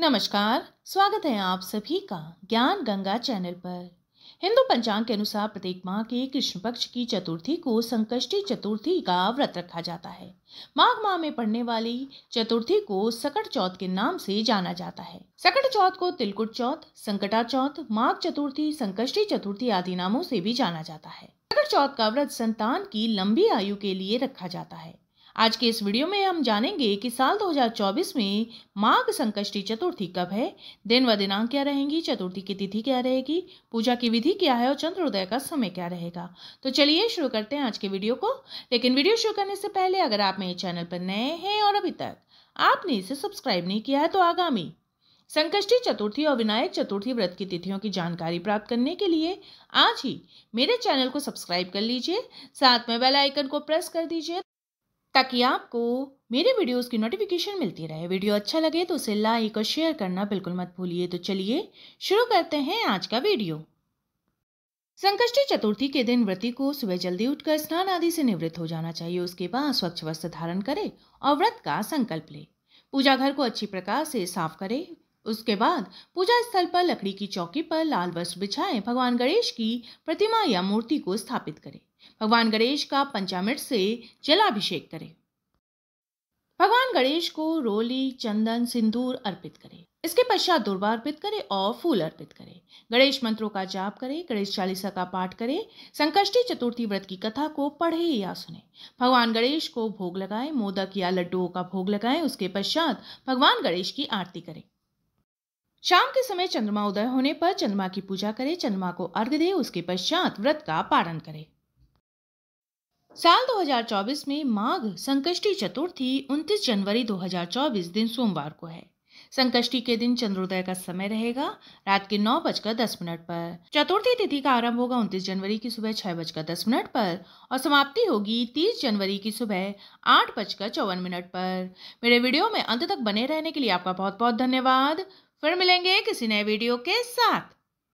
नमस्कार स्वागत है आप सभी का ज्ञान गंगा चैनल पर हिंदू पंचांग के अनुसार प्रत्येक माह के कृष्ण पक्ष की चतुर्थी को संकष्टी चतुर्थी का व्रत रखा जाता है माघ माह में पड़ने वाली चतुर्थी को सकट चौथ के नाम से जाना जाता है सकट चौथ को तिलकुट चौथ संकटा चौथ माघ चतुर्थी संकष्टी चतुर्थी आदि नामों से भी जाना जाता है सकट चौथ का व्रत संतान की लंबी आयु के लिए रखा जाता है आज के इस वीडियो में हम जानेंगे कि साल 2024 में माघ संकष्टी चतुर्थी कब है दिन व दिनांक क्या रहेंगी चतुर्थी की तिथि क्या रहेगी पूजा की विधि क्या है और चंद्रोदय का समय क्या रहेगा तो चलिए शुरू करते हैं आज के वीडियो को लेकिन वीडियो शुरू करने से पहले अगर आप मेरे चैनल पर नए हैं और अभी तक आपने इसे सब्सक्राइब नहीं किया है तो आगामी संकष्टी चतुर्थी और विनायक चतुर्थी व्रत की तिथियों की जानकारी प्राप्त करने के लिए आज ही मेरे चैनल को सब्सक्राइब कर लीजिए साथ में बेल आइकन को प्रेस कर दीजिए ताकि आपको मेरे वीडियोस की नोटिफिकेशन मिलती रहे वीडियो अच्छा लगे तो उसे लाइक और शेयर करना बिल्कुल मत भूलिए तो चलिए शुरू करते हैं आज का वीडियो संकष्टी चतुर्थी के दिन व्रती को सुबह जल्दी उठकर स्नान आदि से निवृत्त हो जाना चाहिए उसके बाद स्वच्छ वस्त्र धारण करे और व्रत का संकल्प ले पूजा घर को अच्छी प्रकार से साफ करे उसके बाद पूजा स्थल पर लकड़ी की चौकी पर लाल वस्त्र बिछाएं भगवान गणेश की प्रतिमा या मूर्ति को स्थापित करें भगवान गणेश का पंचामृत से जलाभिषेक करें भगवान गणेश को रोली चंदन सिंदूर अर्पित करें इसके पश्चात दुर्वा अर्पित करें और फूल अर्पित करें गणेश मंत्रों का जाप करें गणेश चालीसा का पाठ करें संकष्टी चतुर्थी व्रत की कथा को पढ़ें या सुने भगवान गणेश को भोग लगाएं मोदक या लड्डुओं का भोग लगाएं उसके पश्चात भगवान गणेश की आरती करें शाम के समय चंद्रमा उदय होने पर चंद्रमा की पूजा करें चंद्रमा को अर्घ दे उसके पश्चात व्रत का पालन करें साल 2024 में माघ संकष्टी चतुर्थी 29 जनवरी 2024 दिन सोमवार को है संकष्टी के दिन चंद्रोदय का समय रहेगा रात के नौ बजकर दस मिनट पर चतुर्थी तिथि का आरंभ होगा उन्तीस जनवरी की सुबह छह बजकर दस मिनट पर और समाप्ति होगी तीस जनवरी की सुबह आठ बजकर चौवन मिनट पर मेरे वीडियो में अंत तक बने रहने के लिए आपका बहुत बहुत धन्यवाद फिर मिलेंगे किसी नए वीडियो के साथ